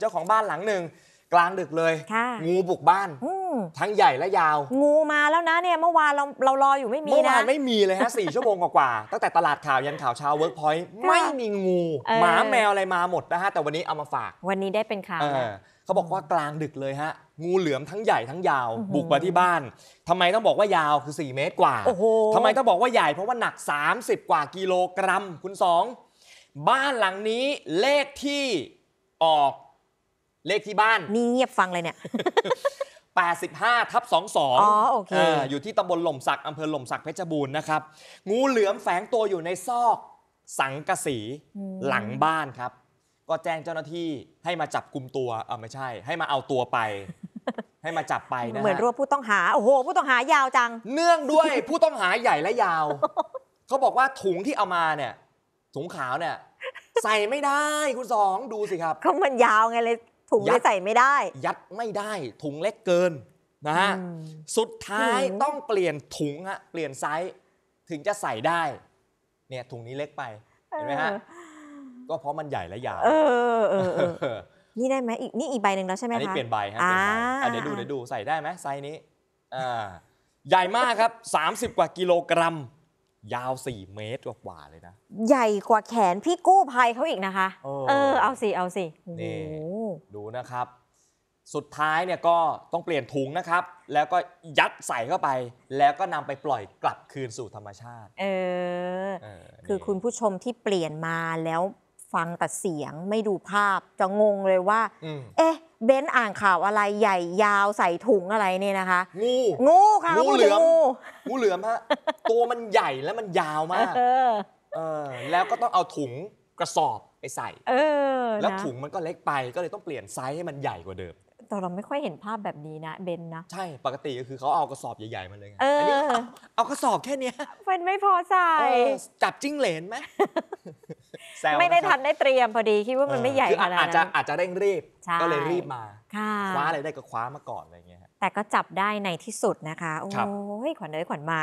เจ้าของบ้านหลังหนึ่งกลางดึกเลย งูบุกบ้าน ทั้งใหญ่และยาว งูมาแล้วนะเนี่ย เมื่อวานเราเรารออยู่ไม่มีนะเมื่อวานไม่มีเลยฮะสี่ชั่วโมงกว่าตั้งแต่ตลาดข่าวยันข่าวเช้าเวิร์กพอยต์ไม่มีงู หมาแมวอะไรมาหมดนะฮะ แต่วันนี้เอามาฝากวันนี้ได้เป็นข่าวเขาบอกว่ากลางดึกเลยฮะ งูเหลือมทั้งใหญ่ทั้งยาว บุกมาที่บ้าน ทำไมต้องบอกว่ายาวคือ 4 เมตรกว่า ทำไมต้องบอกว่าใหญ่เพราะว่าหนัก 30 กว่ากิโลกรัมคุณสองบ้านหลังนี้เลขที่ออกเลขที่บ้านนี่เงียบฟังเลยเนี่ย 85ทับ22อ๋อโอเคออยู่ที่ตำบลหล่มสักอำเภอหล่มสักเพชรบูรณ์นะครับ งูเหลือมแฝงตัวอยู่ในซอกสังกะสีหลังบ้านครับ ก็แจ้งเจ้าหน้าที่ให้มาจับกลุ่มตัว เออไม่ใช่ ให้มาเอาตัวไป ให้มาจับไปนะ เหมือนรวบผู้ต้องหา โอ้โหผู้ต้องหายาวจัง เนื่องด้วย ผู้ต้องหาใหญ่และยาว เขาบอกว่าถุงที่เอามาเนี่ยถุงขาวเนี่ยใส่ไม่ได้คุณสองดูสิครับขามันยาวไงเลยถุงไม่ใส่ไม่ได้ ยัดไม่ได้ ถุงเล็กเกินนะฮะ สุดท้ายต้องเปลี่ยนถุงฮะ เปลี่ยนไซส์ถึงจะใส่ได้ เนี่ยถุงนี้เล็กไป เห็นไหมฮะ ก็เพราะมันใหญ่และยาวนี่ได้ไหมอีกนี่อีกใบหนึ่งแล้วใช่ไหมคะ อันนี้เปลี่ยนใบฮะเดี๋ยวดูเดี๋ยวดูใส่ได้ไหมไซส์นี้ใหญ่มากครับ 30 กว่ากิโลกรัม ยาว 4 เมตรกว่าเลยนะ ใหญ่กว่าแขนพี่กู้ภัยเขาอีกนะคะ เออ เอาสิ เอาสินี่ดูนะครับ สุดท้ายเนี่ยก็ต้องเปลี่ยนถุงนะครับ แล้วก็ยัดใส่เข้าไป แล้วก็นำไปปล่อยกลับคืนสู่ธรรมชาติเออคือคุณผู้ชมที่เปลี่ยนมาแล้วฟังแต่เสียงไม่ดูภาพจะงงเลยว่าอเอ๊ะ เบนอ่านข่าวอะไรใหญ่ยาวใส่ถุงอะไรเนี่ยนะคะงูงูค่ะงูเหลือมงูเหลือมฮะตัวมันใหญ่และมันยาวมากเออ แล้วก็ต้องเอาถุงกระสอบไปใส่เออแล้วถุงมันก็เล็กไปก็เลยต้องเปลี่ยนไซส์ให้มันใหญ่กว่าเดิมแต่เราไม่ค่อยเห็นภาพแบบนี้นะเบนนะ ใช่ปกติก็คือเขาเอากระสอบใหญ่ ๆ มาเลยไงเออนนี้เอากระสอบแค่นี้เป็นไม่พอใส่ จับจิ้งเหลนไหมแซวไม่ได้ทันได้เตรียมพอดีคิดว่ามันไม่ใหญ่ขนาดอาจจะนั้นอาจจะเร่งรีบก็เลยรีบมาคว้าอะไรได้ก็คว้ามาก่อนอะไรเงี้ย แต่ก็จับได้ในที่สุดนะคะโอ้ยขวัญเอ้ยขวัญมา